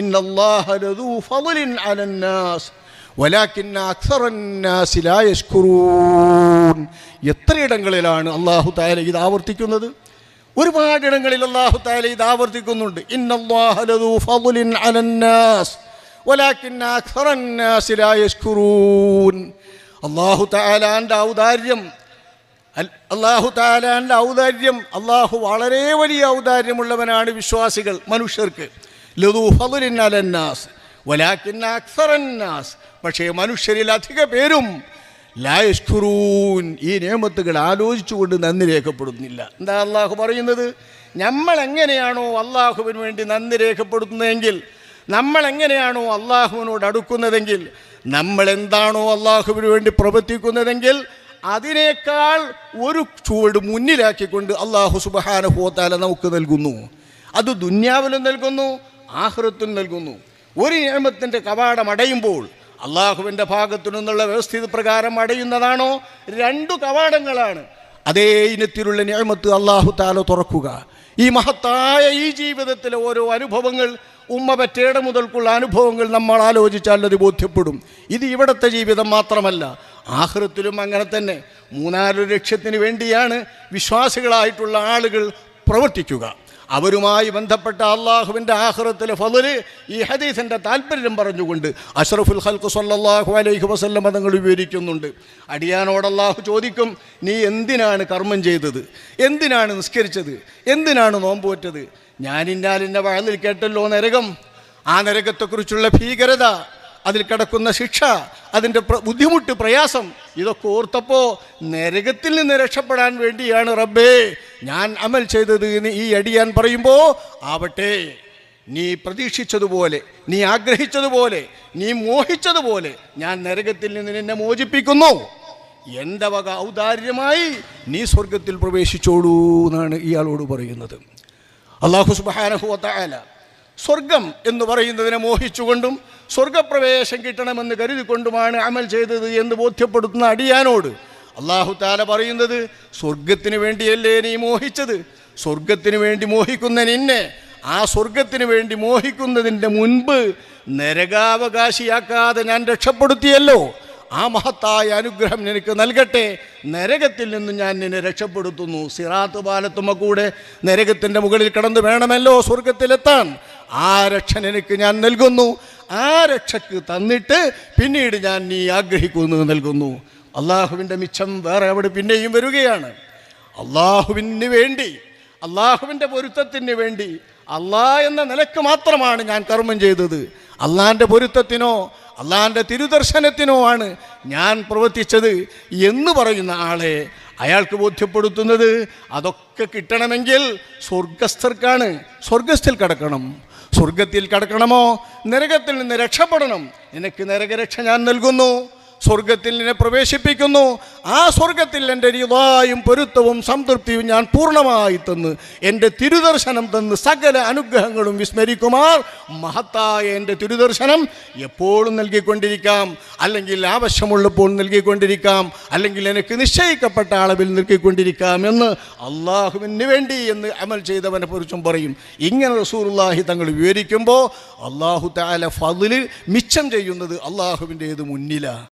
إن الله لذو فضل على الناس വലാക്കിന്ന അക്സറന്നാസിലായഷ്കുറൂൻ എത്രയിടങ്ങളിലാണ് അള്ളാഹു താല ഇത് ആവർത്തിക്കുന്നത് ഒരുപാട് ഒരുപാടിടങ്ങളിൽ അള്ളാഹു താല ഇത് ആവർത്തിക്കുന്നുണ്ട് അള്ളാഹു താലാൻ്റെ ഔദാര്യം അള്ളാഹു താലാൻ്റെ ഔദാര്യം അള്ളാഹു വളരെ വലിയ ഔദാര്യമുള്ളവനാണ് വിശ്വാസികൾ മനുഷ്യർക്ക് ലതുഫലുരിന്നാലന്നാസ് വലാക്കിന്ന പക്ഷേ മനുഷ്യരിൽ അധിക പേരും ലായസ്ഖുറൂൻ ഈ നിയമത്തുകൾ ആലോചിച്ചുകൊണ്ട് നന്ദി രേഖപ്പെടുന്നില്ല എന്താ അള്ളാഹു പറയുന്നത് നമ്മൾ എങ്ങനെയാണോ അള്ളാഹുവിന് വേണ്ടി നന്ദി രേഖപ്പെടുത്തുന്നതെങ്കിൽ നമ്മൾ എങ്ങനെയാണോ അള്ളാഹുവിനോട് അടുക്കുന്നതെങ്കിൽ നമ്മൾ എന്താണോ അള്ളാഹുവിന് വേണ്ടി പ്രവർത്തിക്കുന്നതെങ്കിൽ അതിനേക്കാൾ ഒരു ചുവട് മുന്നിലാക്കിക്കൊണ്ട് അള്ളാഹു സുബഹാനുഭവത്താല നമുക്ക് നൽകുന്നു അത് ദുന്യാവിലും നൽകുന്നു ആഹൃത്തും നൽകുന്നു ഒരു നിയമത്തിൻ്റെ കവാടം അടയുമ്പോൾ അള്ളാഹുവിൻ്റെ ഭാഗത്തു നിന്നുള്ള വ്യവസ്ഥിതി പ്രകാരം അടയുന്നതാണോ രണ്ടു കവാടങ്ങളാണ് അതേ ഇനത്തിലുള്ള നിയമത്ത് അള്ളാഹു താല തുറക്കുക ഈ മഹത്തായ ഈ ജീവിതത്തിലെ ഓരോ അനുഭവങ്ങൾ ഉമ്മ പറ്റേട മുതൽക്കുള്ള അനുഭവങ്ങൾ നമ്മൾ ആലോചിച്ചാൽ അത് ബോധ്യപ്പെടും ഇത് ഇവിടുത്തെ ജീവിതം മാത്രമല്ല ആഹൃത്തിലും അങ്ങനെ തന്നെ മൂന്നാല് ലക്ഷ്യത്തിന് വേണ്ടിയാണ് വിശ്വാസികളായിട്ടുള്ള ആളുകൾ പ്രവർത്തിക്കുക അവരുമായി ബന്ധപ്പെട്ട അള്ളാഹുവിൻ്റെ ആഹ്റത്തിലെ ഫതില് ഈ ഹദീസിൻ്റെ താല്പര്യം പറഞ്ഞുകൊണ്ട് അഷറഫുൽ ഹൽക്ക് സല്ലാഹു അലൈഹി വസല്ലം മതങ്ങൾ വിവരിക്കുന്നുണ്ട് അടിയാനോട് അള്ളാഹു ചോദിക്കും നീ എന്തിനാണ് കർമ്മം ചെയ്തത് എന്തിനാണ് നിസ്കരിച്ചത് എന്തിനാണ് നോമ്പുവറ്റത് ഞാനിന്നാലിൻ്റെ വഴലിൽ കേട്ടല്ലോ നരകം ആ നരകത്തെക്കുറിച്ചുള്ള ഭീകരത അതിൽ കിടക്കുന്ന ശിക്ഷ അതിൻ്റെ ബുദ്ധിമുട്ട് പ്രയാസം ഇതൊക്കെ ഓർത്തപ്പോൾ നരകത്തിൽ നിന്ന് രക്ഷപ്പെടാൻ വേണ്ടിയാണ് റബ്ബേ ഞാൻ അമൽ ചെയ്തത് ഈ അടിയാൻ പറയുമ്പോൾ ആവട്ടെ നീ പ്രതീക്ഷിച്ചതുപോലെ നീ ആഗ്രഹിച്ചതുപോലെ നീ മോഹിച്ചതുപോലെ ഞാൻ നരകത്തിൽ നിന്ന് നിന്നെ മോചിപ്പിക്കുന്നു എൻ്റെ വക ഔദാര്യമായി നീ സ്വർഗത്തിൽ പ്രവേശിച്ചോളൂ എന്നാണ് ഇയാളോട് പറയുന്നത് അള്ളാഹു സുബാനഹുല സ്വർഗം എന്ന് പറയുന്നതിനെ മോഹിച്ചുകൊണ്ടും സ്വർഗപ്രവേശം കിട്ടണമെന്ന് കരുതിക്കൊണ്ടുമാണ് അമൽ ചെയ്തത് എന്ന് ബോധ്യപ്പെടുത്തുന്ന അടിയാനോട് അള്ളാഹു താല പറയുന്നത് സ്വർഗത്തിന് വേണ്ടിയല്ലേ നീ മോഹിച്ചത് സ്വർഗത്തിന് വേണ്ടി മോഹിക്കുന്ന നിന്നെ ആ സ്വർഗത്തിന് വേണ്ടി മോഹിക്കുന്നതിൻ്റെ മുൻപ് നരകാവകാശിയാക്കാതെ ഞാൻ രക്ഷപ്പെടുത്തിയല്ലോ ആ മഹത്തായ അനുഗ്രഹം നിനക്ക് നൽകട്ടെ നരകത്തിൽ നിന്ന് ഞാൻ നിന്നെ രക്ഷപ്പെടുത്തുന്നു സിറാത്ത് പാലത്തുമ്മ കൂടെ നരകത്തിൻ്റെ മുകളിൽ കടന്നു വേണമല്ലോ സ്വർഗത്തിലെത്താൻ ആ രക്ഷ നിനക്ക് ഞാൻ നൽകുന്നു ആ രക്ഷക്ക് തന്നിട്ട് പിന്നീട് ഞാൻ നീ ആഗ്രഹിക്കുന്നത് നൽകുന്നു അള്ളാഹുവിൻ്റെ മിച്ചം വേറെ അവിടെ പിന്നെയും വരികയാണ് അള്ളാഹുവിന് വേണ്ടി അള്ളാഹുവിൻ്റെ പൊരുത്തത്തിന് വേണ്ടി അള്ളാഹ് എന്ന നിലക്ക് മാത്രമാണ് ഞാൻ കർമ്മം ചെയ്തത് അള്ളാൻ്റെ പൊരുത്തത്തിനോ അള്ളാൻ്റെ തിരുദർശനത്തിനോ ആണ് ഞാൻ പ്രവർത്തിച്ചത് എന്ന് പറയുന്ന ആളെ അയാൾക്ക് ബോധ്യപ്പെടുത്തുന്നത് അതൊക്കെ കിട്ടണമെങ്കിൽ സ്വർഗസ്ഥർക്കാണ് സ്വർഗസ്ഥിൽ കടക്കണം സ്വർഗത്തിൽ കടക്കണമോ നരകത്തിൽ നിന്ന് രക്ഷപ്പെടണം നിനക്ക് നരകരക്ഷ ഞാൻ നൽകുന്നു സ്വർഗത്തിൽ എന്നെ പ്രവേശിപ്പിക്കുന്നു ആ സ്വർഗത്തിൽ എൻ്റെ രീതായും പൊരുത്തവും സംതൃപ്തിയും ഞാൻ പൂർണ്ണമായി തന്ന് എൻ്റെ തിരുദർശനം തന്ന് സകല അനുഗ്രഹങ്ങളും വിസ്മരിക്കുമാർ മഹത്തായ എൻ്റെ തിരുദർശനം എപ്പോഴും നൽകിക്കൊണ്ടിരിക്കാം അല്ലെങ്കിൽ ആവശ്യമുള്ളപ്പോൾ നൽകിക്കൊണ്ടിരിക്കാം അല്ലെങ്കിൽ എനിക്ക് നിശ്ചയിക്കപ്പെട്ട അളവിൽ നൽകിക്കൊണ്ടിരിക്കാം എന്ന് അള്ളാഹുവിന് വേണ്ടി എന്ന് അമൽ ചെയ്തവനെ കുറിച്ചും പറയും ഇങ്ങനെ റസൂർല്ലാഹി തങ്ങൾ വിവരിക്കുമ്പോൾ അള്ളാഹു താല ഫതിൽ മിച്ചം ചെയ്യുന്നത് അള്ളാഹുവിൻ്റെ ഏത് മുന്നിലാണ്